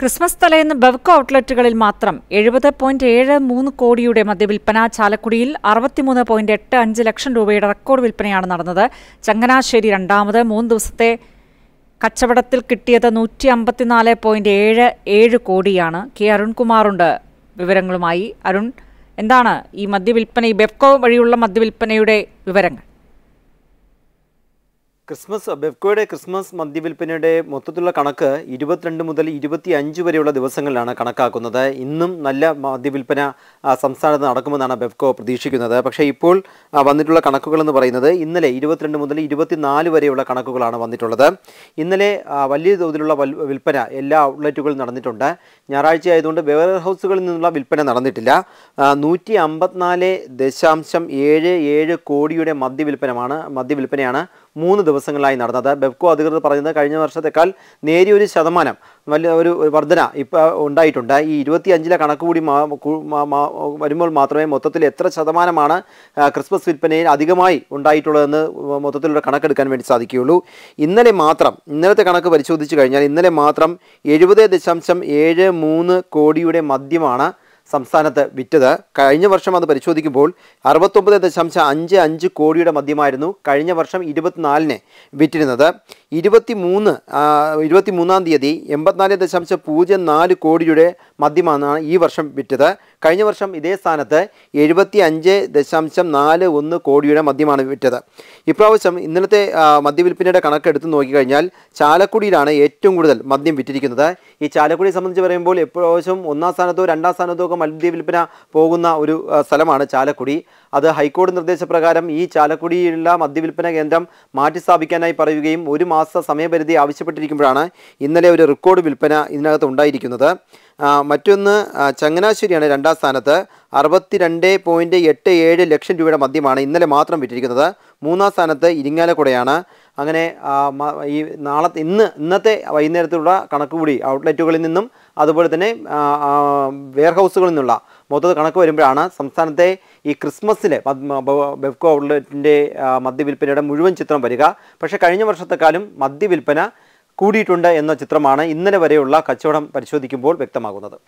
Christmas തലേന്ന് ബവ്കോ ഔട്ട്ലെറ്റുകളിൽ മാത്രം എഴുപത് പോയിന്റ് ഏഴ് മൂന്ന് കോടിയുടെ മദ്യവിൽപ്പന ചാലക്കുടിയിൽ അറുപത്തിമൂന്ന് പോയിന്റ് എട്ട് അഞ്ച് ലക്ഷം രൂപയുടെ റെക്കോർഡ് വിൽപ്പനയാണ് നടന്നത് ചങ്ങനാശ്ശേരി രണ്ടാമത് മൂന്ന് ദിവസത്തെ കച്ചവടത്തിൽ കിട്ടിയത് നൂറ്റി അമ്പത്തിനാല് പോയിന്റ് ഏഴ് ഏഴ് കോടിയാണ് കെ അരുൺകുമാറുണ്ട് വിവരങ്ങളുമായി അരുൺ എന്താണ് ഈ മദ്യവിൽപ്പന ഈ ബെപ്കോ വഴിയുള്ള മദ്യവിൽപ്പനയുടെ വിവരങ്ങൾ ക്രിസ്മസ് ബെഫ്കോയുടെ ക്രിസ്മസ് മദ്യവിൽപ്പനയുടെ മൊത്തത്തിലുള്ള കണക്ക് ഇരുപത്തിരണ്ട് മുതൽ ഇരുപത്തി അഞ്ച് വരെയുള്ള ദിവസങ്ങളിലാണ് കണക്കാക്കുന്നത് ഇന്നും നല്ല മദ്യവിൽപ്പന സംസ്ഥാനത്ത് നടക്കുമെന്നാണ് ബെഫ്കോ പ്രതീക്ഷിക്കുന്നത് പക്ഷേ ഇപ്പോൾ വന്നിട്ടുള്ള കണക്കുകളെന്ന് പറയുന്നത് ഇന്നലെ ഇരുപത്തിരണ്ട് മുതൽ ഇരുപത്തിനാല് വരെയുള്ള കണക്കുകളാണ് വന്നിട്ടുള്ളത് ഇന്നലെ വലിയ തോതിലുള്ള വിൽപ്പന എല്ലാ ഔട്ട്ലെറ്റുകളിലും നടന്നിട്ടുണ്ട് ഞായറാഴ്ച ആയതുകൊണ്ട് വെയർ ഹൗസുകളിൽ നിന്നുള്ള വിൽപ്പന നടന്നിട്ടില്ല നൂറ്റി അമ്പത്തിനാല് ദശാംശം ഏഴ് ഏഴ് കോടിയുടെ മദ്യവിൽപ്പനമാണ് മദ്യവിൽപ്പനയാണ് മൂന്ന് ദിവസങ്ങളിലായി നടന്നത് ബെബ്കോ അധികൃതർ പറയുന്നത് കഴിഞ്ഞ വർഷത്തെക്കാൾ നേരിയ ഒരു ശതമാനം വലിയ ഒരു വർധന ഇപ്പോൾ ഉണ്ടായിട്ടുണ്ട് ഈ ഇരുപത്തി അഞ്ചിലെ കണക്ക് കൂടി വരുമ്പോൾ മാത്രമേ മൊത്തത്തിൽ എത്ര ശതമാനമാണ് ക്രിസ്മസ് വിൽപ്പനയിൽ അധികമായി ഉണ്ടായിട്ടുള്ളതെന്ന് മൊത്തത്തിലുള്ള കണക്കെടുക്കാൻ വേണ്ടി സാധിക്കുകയുള്ളൂ ഇന്നലെ മാത്രം ഇന്നലത്തെ കണക്ക് പരിശോധിച്ച് കഴിഞ്ഞാൽ ഇന്നലെ മാത്രം എഴുപത് ദശാംശം ഏഴ് മൂന്ന് കോടിയുടെ മദ്യമാണ് സംസ്ഥാനത്ത് വിറ്റത് കഴിഞ്ഞ വർഷം അത് പരിശോധിക്കുമ്പോൾ അറുപത്തൊമ്പത് ദശാംശ അഞ്ച് അഞ്ച് കോടിയുടെ മദ്യമായിരുന്നു കഴിഞ്ഞ വർഷം ഇരുപത്തിനാലിന് വിറ്റിരുന്നത് ഇരുപത്തി മൂന്ന് ഇരുപത്തി മൂന്നാം തീയതി എൺപത്തിനാല് ദശാംശ പൂജ്യം നാല് കോടിയുടെ മദ്യമാണ് ഈ വർഷം വിറ്റത് കഴിഞ്ഞ വർഷം ഇതേ സ്ഥാനത്ത് എഴുപത്തി അഞ്ച് ദശാംശം നാല് ഒന്ന് കോടിയുടെ മദ്യമാണ് വിറ്റത് ഇപ്രാവശ്യം ഇന്നലത്തെ മദ്യവിൽപ്പനയുടെ കണക്കെടുത്ത് നോക്കിക്കഴിഞ്ഞാൽ ചാലക്കുടിയിലാണ് ഏറ്റവും കൂടുതൽ മദ്യം വിറ്റിരിക്കുന്നത് ഈ ചാലക്കുടിയെ സംബന്ധിച്ച് പറയുമ്പോൾ എപ്പോഴും ഒന്നാം സ്ഥാനത്തോ രണ്ടാം സ്ഥാനത്തോ മദ്യവിൽപ്പന പോകുന്ന ഒരു സ്ഥലമാണ് ചാലക്കുടി അത് ഹൈക്കോടതി നിർദ്ദേശപ്രകാരം ഈ ചാലക്കുടിയിലുള്ള മദ്യവിൽപ്പന കേന്ദ്രം മാറ്റിസ്ഥാപിക്കാനായി പറയുകയും ഒരു മാസ സമയപരിധി ആവശ്യപ്പെട്ടിരിക്കുമ്പോഴാണ് ഇന്നലെ ഒരു റെക്കോർഡ് വിൽപ്പന ഇതിനകത്ത് ഉണ്ടായിരിക്കുന്നത് മറ്റൊന്ന് ചങ്ങനാശ്ശേരിയാണ് രണ്ടാം സ്ഥാനത്ത് അറുപത്തിരണ്ട് പോയിൻറ്റ് എട്ട് ഏഴ് ലക്ഷം രൂപയുടെ മദ്യമാണ് ഇന്നലെ മാത്രം വിറ്റിരിക്കുന്നത് മൂന്നാം സ്ഥാനത്ത് ഇരിങ്ങാലക്കുടയാണ് അങ്ങനെ ഈ നാളെ ഇന്ന് ഇന്നത്തെ വൈകുന്നേരത്തിലുള്ള കണക്കുകൂടി ഔട്ട്ലെറ്റുകളിൽ നിന്നും അതുപോലെ തന്നെ വെയർഹൗസുകളിൽ നിന്നുള്ള മൊത്തത്തിൽ കണക്ക് വരുമ്പോഴാണ് സംസ്ഥാനത്തെ ഈ ക്രിസ്മസിലെ ബെഫ്കോ ഔട്ട്ലെറ്റിൻ്റെ മദ്യവിൽപ്പനയുടെ മുഴുവൻ ചിത്രം വരിക പക്ഷേ കഴിഞ്ഞ വർഷത്തെക്കാളും മദ്യവിൽപ്പന കൂടിയിട്ടുണ്ട് എന്ന ചിത്രമാണ് ഇന്നലെ വരെയുള്ള കച്ചവടം പരിശോധിക്കുമ്പോൾ വ്യക്തമാകുന്നത്